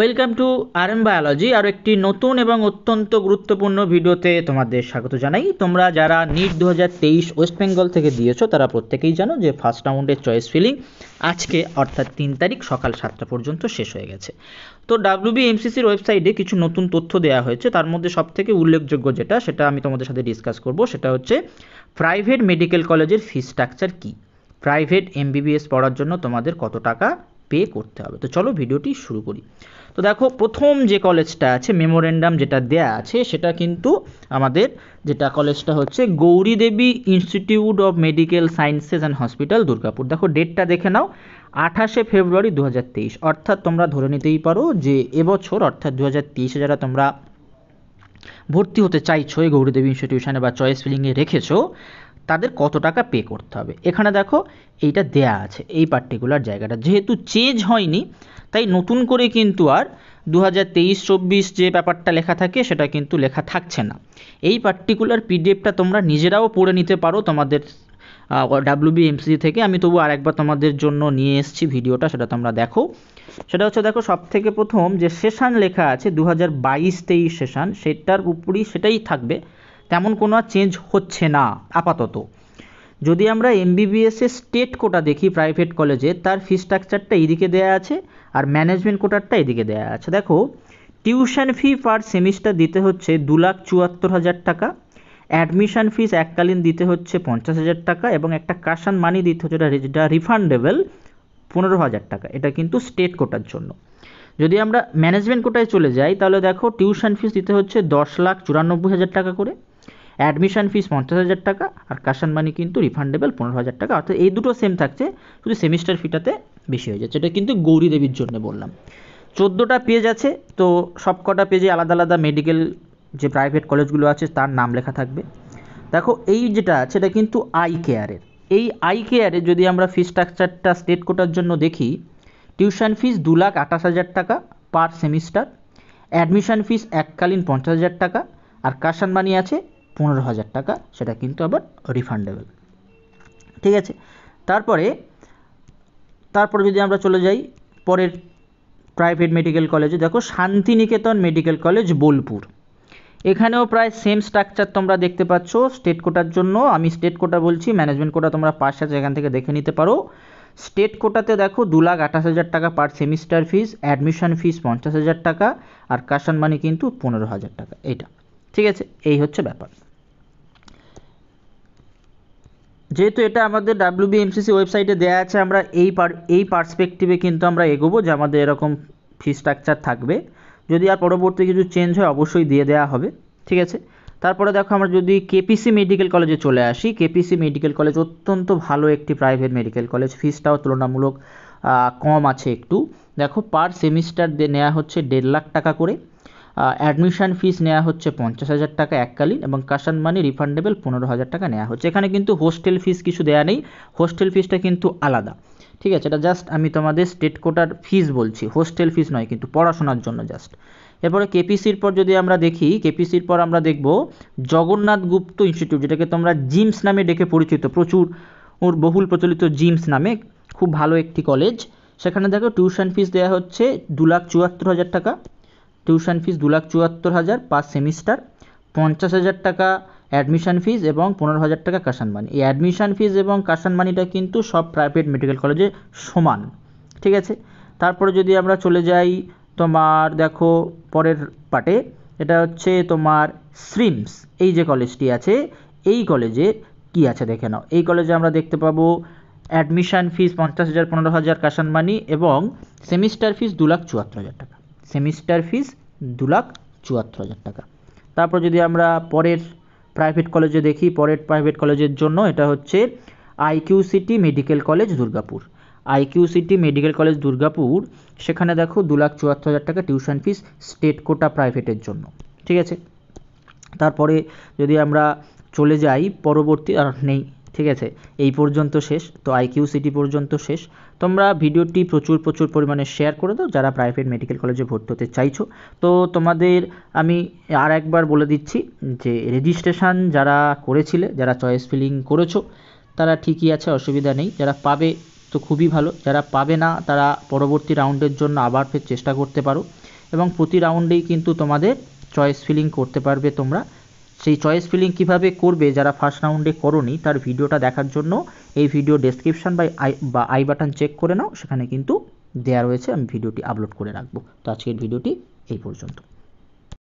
welcome to R M biology আর একটি নতুন এবং অত্যন্ত গুরুত্বপূর্ণ ভিডিওতে তোমাদের স্বাগত জানাই তোমরা যারা নিট দু হাজার তেইশ ওয়েস্ট বেঙ্গল থেকে দিয়েছো তারা প্রত্যেকেই জানো যে ফার্স্ট রাউন্ডের চয়েস ফিলিং আজকে অর্থাৎ তিন তারিখ সকাল সাতটা পর্যন্ত শেষ হয়ে গেছে তো ডাব্লিউবি এমসিসির ওয়েবসাইটে কিছু নতুন তথ্য দেওয়া হয়েছে তার মধ্যে সব থেকে উল্লেখযোগ্য যেটা সেটা আমি তোমাদের সাথে ডিসকাস করব সেটা হচ্ছে প্রাইভেট মেডিকেল কলেজের ফি স্ট্রাকচার কী প্রাইভেট এমবিবিএস পড়ার জন্য তোমাদের কত টাকা পে করতে হবে তো চলো ভিডিওটি শুরু করি তো দেখো প্রথম যে কলেজটা আছে মেমোরেন্ডাম যেটা দেয়া আছে সেটা কিন্তু আমাদের যেটা কলেজটা হচ্ছে Gouri Devi institute of medical sciences and hospital Durgapur দেখো ডেটটা দেখে নাও আঠাশে ফেব্রুয়ারি দু অর্থাৎ তোমরা ধরে নিতেই পারো যে এবছর অর্থাৎ দু হাজার যারা তোমরা ভর্তি হতে চাইছো এই গৌরীদেবী ইনস্টিটিউশনে বা চয়েস ফিলিংয়ে রেখেছো তাদের কত টাকা পে করতে হবে এখানে দেখো এইটা দেয়া আছে এই পার্টিকুলার জায়গাটা যেহেতু চেঞ্জ হয়নি তাই নতুন করে কিন্তু আর দু হাজার যে ব্যাপারটা লেখা থাকে সেটা কিন্তু লেখা থাকছে না এই পার্টিকুলার পিডিএফটা তোমরা নিজেরাও পড়ে নিতে পারো তোমাদের ডাব্লিউবিএমসি থেকে আমি তবু আরেকবার তোমাদের জন্য নিয়ে এসেছি ভিডিওটা সেটা তোমরা দেখো সেটা হচ্ছে দেখো সব থেকে প্রথম যে সেশন লেখা আছে দু হাজার বাইশ তেইশ সেশন সেটার উপরই সেটাই থাকবে তেমন কোনো চেঞ্জ হচ্ছে না আপাতত যদি আমরা এমবিবিএসের স্টেট কোটা দেখি প্রাইভেট কলেজে তার ফি স্ট্রাকচারটা এদিকে দেয়া আছে আর ম্যানেজমেন্ট কোটারটা এদিকে দেয়া আছে দেখো টিউশন ফি পার সেমিস্টার দিতে হচ্ছে দু লাখ চুয়াত্তর হাজার টাকা অ্যাডমিশন ফিস এককালীন দিতে হচ্ছে পঞ্চাশ হাজার টাকা এবং একটা কাশান মানি দিতে হচ্ছে যেটা রিফান্ডেবল পনেরো হাজার টাকা এটা কিন্তু স্টেট কোটার জন্য যদি আমরা ম্যানেজমেন্ট কোটায় চলে যাই তাহলে দেখো টিউশন ফিস দিতে হচ্ছে দশ লাখ চুরানব্বই হাজার টাকা করে অ্যাডমিশন ফিস পঞ্চাশ হাজার টাকা আর কাশন মানি কিন্তু রিফান্ডেবল পনেরো হাজার টাকা অর্থাৎ এই দুটো সেম থাকছে শুধু সেমিস্টার ফিটাতে বেশি হয়ে যাচ্ছে এটা কিন্তু গৌরী দেবীর জন্য বললাম চোদ্দোটা পেজ আছে তো সব কটা পেজে আলাদা আলাদা মেডিকেল যে প্রাইভেট কলেজগুলো আছে তার নাম লেখা থাকবে দেখো এই যেটা আছে এটা কিন্তু আই কেয়ারের এই আই কেয়ারে যদি আমরা ফিস স্ট্রাকচারটা স্টেট কোটার জন্য দেখি টিউশন ফিস দু লাখ আঠাশ হাজার টাকা পার সেমিস্টার অ্যাডমিশন ফিস এককালীন পঞ্চাশ হাজার টাকা আর কাশন মানি আছে পনেরো হাজার টাকা সেটা কিন্তু আবার রিফান্ডেবল ঠিক আছে তারপরে তারপরে যদি আমরা চলে যাই পরের প্রাইভেট মেডিকেল কলেজে দেখো শান্তিনিকেতন মেডিকেল কলেজ বোলপুর এখানেও প্রায় সেম স্ট্রাকচার তোমরা দেখতে পাচ্ছ স্টেট কোটার জন্য আমি স্টেট কোটা বলছি ম্যানেজমেন্ট কোটা তোমরা পাশ আছে এখান থেকে দেখে নিতে পারো স্টেট কোটাতে দেখো দু লাখ আঠাশ হাজার টাকা পার সেমিস্টার ফিস অ্যাডমিশন ফিস পঞ্চাশ হাজার টাকা আর কাশন মানি কিন্তু পনেরো হাজার টাকা এটা ঠিক আছে এই হচ্ছে ব্যাপার যেহেতু এটা আমাদের ডাব্লিউবিএমসিসি ওয়েবসাইটে দেওয়া আছে আমরা এই এই পার্সপেক্টিভে কিন্তু আমরা এগোবো যে আমাদের এরকম ফি স্ট্রাকচার থাকবে যদি আর পরবর্তী কিছু চেঞ্জ হয় অবশ্যই দিয়ে দেওয়া হবে ঠিক আছে তারপরে দেখো আমরা যদি কেপিসি মেডিকেল কলেজে চলে আসি কেপিসি মেডিকেল কলেজ অত্যন্ত ভালো একটি প্রাইভেট মেডিকেল কলেজ ফিসটাও তুলনামূলক কম আছে একটু দেখো পার সেমিস্টার নেওয়া হচ্ছে দেড় লাখ টাকা করে অ্যাডমিশান ফিস নেওয়া হচ্ছে পঞ্চাশ হাজার টাকা এককালীন এবং কাশান মানি রিফান্ডেবল পনেরো হাজার টাকা নেওয়া হচ্ছে এখানে কিন্তু হোস্টেল ফিস কিছু দেওয়া নেই হোস্টেল ফিসটা কিন্তু আলাদা ঠিক আছে এটা জাস্ট আমি তোমাদের স্টেট কোটার ফিস বলছি হোস্টেল ফিস নয় কিন্তু পড়াশোনার জন্য জাস্ট এরপরে কেপিসির পর যদি আমরা দেখি কেপিসির পর আমরা দেখব জগন্নাথ গুপ্ত ইনস্টিটিউট যেটাকে তোমরা জিমস নামে ডেকে পরিচিত প্রচুর ওর বহুল প্রচলিত জিমস নামে খুব ভালো একটি কলেজ সেখানে দেখো টিউশন ফিস দেওয়া হচ্ছে দু লাখ চুয়াত্তর হাজার টাকা টিউশন ফিস দু লাখ চুয়াত্তর হাজার পার সেমিস্টার পঞ্চাশ হাজার টাকা অ্যাডমিশন ফিস এবং পনেরো হাজার টাকা কাশান মানি এই অ্যাডমিশান ফিস এবং কাশান মানিটা কিন্তু সব প্রাইভেট মেডিকেল কলেজে সমান ঠিক আছে তারপরে যদি আমরা চলে যাই তোমার দেখো পরের পার্টে এটা হচ্ছে তোমার শ্রিমস এই যে কলেজটি আছে এই কলেজে কি আছে দেখে নাও এই কলেজে আমরা দেখতে পাবো অ্যাডমিশন ফিস পঞ্চাশ হাজার পনেরো হাজার কাশান মানি এবং সেমিস্টার ফিস দু লাখ চুয়াত্তর হাজার টাকা সেমিস্টার ফিস দু লাখ চুয়াত্তর হাজার টাকা তারপর যদি আমরা পরের প্রাইভেট কলেজে দেখি পরের প্রাইভেট কলেজের জন্য এটা হচ্ছে IQ city medical college Durgapur IQ city medical college Durgapur সেখানে দেখো দু লাখ চুয়াত্তর হাজার টাকা টিউশন ফিস স্টেট কোটা প্রাইভেটের জন্য ঠিক আছে তারপরে যদি আমরা চলে যাই পরবর্তী আর নেই ঠিক আছে এই পর্যন্ত শেষ তো আইকিউ সিটি পর্যন্ত শেষ তোমরা ভিডিওটি প্রচুর প্রচুর পরিমাণে শেয়ার করে দাও যারা প্রাইভেট মেডিকেল কলেজে ভর্তি হতে চাইছো তো তোমাদের আমি আর একবার বলে দিচ্ছি যে রেজিস্ট্রেশন যারা করেছিলে যারা চয়েস ফিলিং করেছো তারা ঠিকই আছে অসুবিধা নেই যারা পাবে তো খুবই ভালো যারা পাবে না তারা পরবর্তী রাউন্ডের জন্য আবার ফের চেষ্টা করতে পারো এবং প্রতি রাউন্ডেই কিন্তু তোমাদের চয়েস ফিলিং করতে পারবে তোমরা সেই চয়েস ফিলিং কিভাবে করবে যারা ফার্স্ট রাউন্ডে করনি তার ভিডিওটা দেখার জন্য এই ভিডিও ডেসক্রিপশান বা আই বা আই বাটন চেক করে নাও সেখানে কিন্তু দেয়া রয়েছে আমি ভিডিওটি আপলোড করে রাখবো তো আজকের ভিডিওটি এই পর্যন্ত